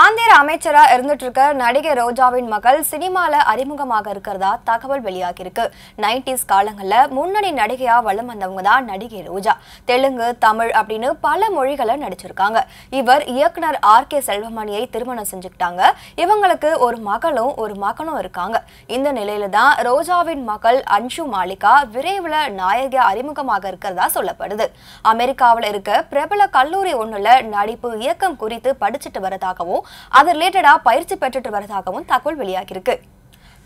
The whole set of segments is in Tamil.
ஆந்திர அமைச்சரா இருந்துட்டு இருக்க நடிகை ரோஜாவின் மகள் சினிமால அறிமுகமாக இருக்கிறதா தகவல் வெளியாகி இருக்கு நைன்டிஸ் காலங்கள்ல முன்னணி நடிகையா வளம் வந்தவங்க தான் நடிகை ரோஜா தெலுங்கு தமிழ் அப்படின்னு பல மொழிகளை நடிச்சிருக்காங்க இவர் இயக்குனர் ஆர் கே செல்வமணியை திருமணம் செஞ்சுக்கிட்டாங்க இவங்களுக்கு ஒரு மகளும் ஒரு மகனும் இருக்காங்க இந்த நிலையில தான் ரோஜாவின் மகள் அன்ஷு மாலிகா விரைவில் நாயகி அறிமுகமாக இருக்கிறதா சொல்லப்படுது அமெரிக்காவில் இருக்க பிரபல கல்லூரி ஒன்றில் நடிப்பு இயக்கம் குறித்து படிச்சுட்டு வரதாகவும் அது ரிலேட்டடா பயிற்சி பெற்றுட்டு வருவதாகவும் தகவல் வெளியாகியிருக்கு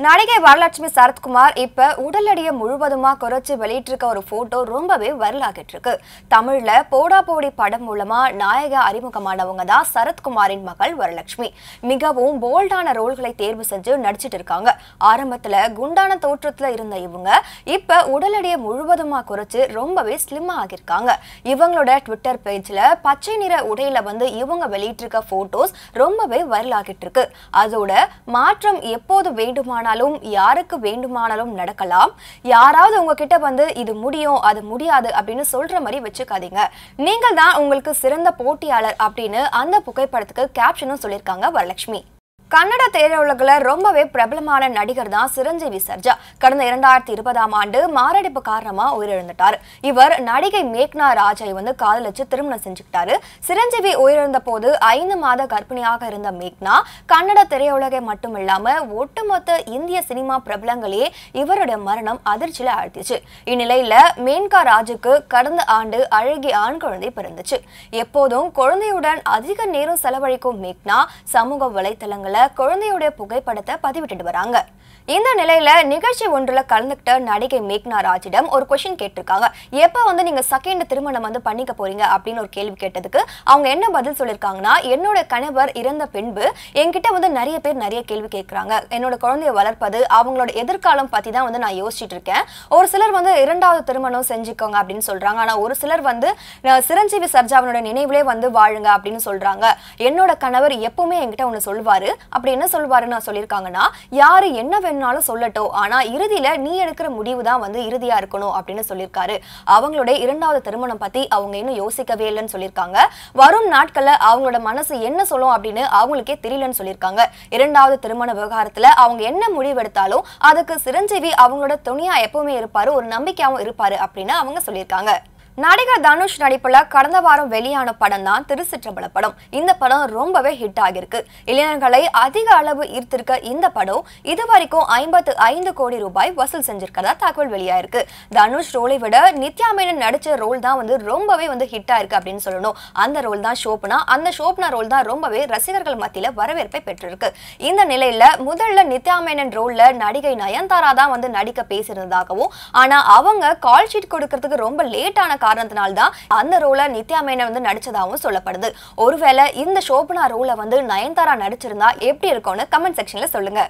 நடிகை வரலட்சுமி சரத்குமார் இப்ப உடல் எடையை முழுவதுமா குறைச்சு வெளியிட்டிருக்க ஒரு போட்டோ ரொம்பவே வரலாகிட்டு இருக்கு தமிழ்ல போடா போடி படம் மூலமா நாயக அறிமுகமானவங்க தான் சரத்குமாரின் மகள் வரலட்சுமி மிகவும் போல்டான ரோல்களை தேர்வு செஞ்சு நடிச்சிட்டு இருக்காங்க ஆரம்பத்துல குண்டான தோற்றத்துல இருந்த இவங்க இப்ப உடலடிய முழுவதுமா குறைச்சு ரொம்பவே ஸ்லிம் ஆகியிருக்காங்க இவங்களோட ட்விட்டர் பேஜ்ல பச்சை நிற உடையில வந்து இவங்க வெளியிட்டிருக்க போட்டோஸ் ரொம்பவே வரலாகிட்டு இருக்கு அதோட மாற்றம் எப்போது வேண்டுமான வேண்டுமானாலும் யாருக்கு வேண்டுமானாலும் நடக்கலாம் யாராவது உங்ககிட்ட வந்து இது முடியும் அது முடியாது அப்படின்னு சொல்ற மாதிரி வச்சுக்காதீங்க நீங்கள் தான் உங்களுக்கு சிறந்த போட்டியாளர் அப்படின்னு அந்த புகைப்படத்துக்கு கேப்ஷனும் சொல்லியிருக்காங்க வரலட்சுமி கன்னட திரையுலகில் ரொம்பவே பிரபலமான நடிகர் தான் சிரஞ்சீவி சர்ஜா கடந்த இரண்டாயிரத்தி இருபதாம் ஆண்டு மாரடைப்பு காரணமாக உயிரிழந்துட்டார் இவர் நடிகை மேக்னா ராஜை வந்து காதலிச்சு திருமணம் செஞ்சுக்கிட்டாரு சிரஞ்சீவி உயிரிழந்த போது ஐந்து மாத கர்ப்பிணியாக இருந்த மேக்னா கன்னட திரையுலகை மட்டும் இல்லாம ஒட்டுமொத்த இந்திய சினிமா பிரபலங்களே இவருடைய மரணம் அதிர்ச்சியில ஆழ்த்திச்சு இந்நிலையில மேன்கா ராஜுக்கு கடந்த ஆண்டு அழகிய ஆண் குழந்தை பிறந்துச்சு எப்போதும் குழந்தையுடன் அதிக நேரம் செலவழிக்கும் மேக்னா சமூக வலைத்தளங்களை குழந்தையுடைய புகைப்படத்தை பதிவிட்டுட்டு வராங்க இந்த நிலையில நிகழ்ச்சி ஒன்றில் கலந்துக்கிட்ட நடிகை மேக்னா ராஜிடம் ஒரு கொஷின் கேட்டிருக்காங்க எப்ப வந்து நீங்க செகண்ட் திருமணம் வந்து பண்ணிக்க போறீங்க அப்படின்னு ஒரு கேள்வி கேட்டதுக்கு அவங்க என்ன பதில் சொல்லியிருக்காங்கன்னா என்னோட கணவர் இறந்த பின்பு என்கிட்ட வந்து நிறைய பேர் நிறைய கேள்வி கேட்குறாங்க என்னோட குழந்தைய வளர்ப்பது அவங்களோட எதிர்காலம் பத்தி தான் வந்து நான் யோசிச்சுட்டு இருக்கேன் ஒரு சிலர் வந்து இரண்டாவது திருமணம் செஞ்சுக்கோங்க அப்படின்னு சொல்றாங்க ஆனா ஒரு சிலர் வந்து சிரஞ்சீவி சர்ஜாவனோட நினைவுலே வந்து வாழுங்க அப்படின்னு சொல்றாங்க என்னோட கணவர் எப்பவுமே என்கிட்ட ஒன்னு சொல்வாரு அப்படி என்ன சொல்வாருன்னு சொல்லியிருக்காங்கன்னா யாரு என்ன என்ன வேணாலும் சொல்லட்டும் ஆனா இறுதியில நீ எடுக்கிற முடிவு தான் வந்து இறுதியா இருக்கணும் அப்படின்னு சொல்லியிருக்காரு அவங்களுடைய இரண்டாவது திருமணம் பத்தி அவங்க இன்னும் யோசிக்கவே இல்லைன்னு சொல்லியிருக்காங்க வரும் நாட்கள்ல அவங்களோட மனசு என்ன சொல்லும் அப்படின்னு அவங்களுக்கே தெரியலன்னு சொல்லியிருக்காங்க இரண்டாவது திருமண விவகாரத்துல அவங்க என்ன முடிவு எடுத்தாலும் அதுக்கு சிரஞ்சீவி அவங்களோட துணியா எப்பவுமே இருப்பாரு ஒரு நம்பிக்கையாவும் இருப்பாரு அப்படின்னு அவங்க சொல்லியிருக்காங்க நடிகர் தனுஷ் நடிப்புல கடந்த வாரம் வெளியான படம் தான் திருச்சிற்றம்பல படம் இந்த படம் ரொம்பவே ஹிட் ஆகிருக்கு இளைஞர்களை அதிக அளவு ஈர்த்திருக்க இந்த படம் இது வரைக்கும் ஐம்பத்து ஐந்து கோடி ரூபாய் வசூல் செஞ்சிருக்கிறதா தகவல் வெளியாயிருக்கு தனுஷ் ரோலை விட நித்யா மேனன் நடிச்ச ரோல் தான் வந்து ரொம்பவே வந்து ஹிட் ஆயிருக்கு அப்படின்னு சொல்லணும் அந்த ரோல் தான் ஷோப்னா அந்த ஷோப்னா ரோல் தான் ரொம்பவே ரசிகர்கள் மத்தியில வரவேற்பை பெற்றிருக்கு இந்த நிலையில முதல்ல நித்யா மேனன் ரோல்ல நடிகை நயன்தாரா தான் வந்து நடிக்க பேசியிருந்ததாகவும் ஆனா அவங்க கால் ஷீட் கொடுக்கறதுக்கு ரொம்ப லேட்டான காரணத்தினால்தான் அந்த ரோலை நித்யா மேனன் வந்து நடிச்சதாகவும் சொல்லப்படுது ஒருவேளை இந்த சோபனா ரோலை வந்து நயன்தாரா நடிச்சிருந்தா எப்படி இருக்கும்னு கமெண்ட் செக்ஷன்ல சொல்லுங்க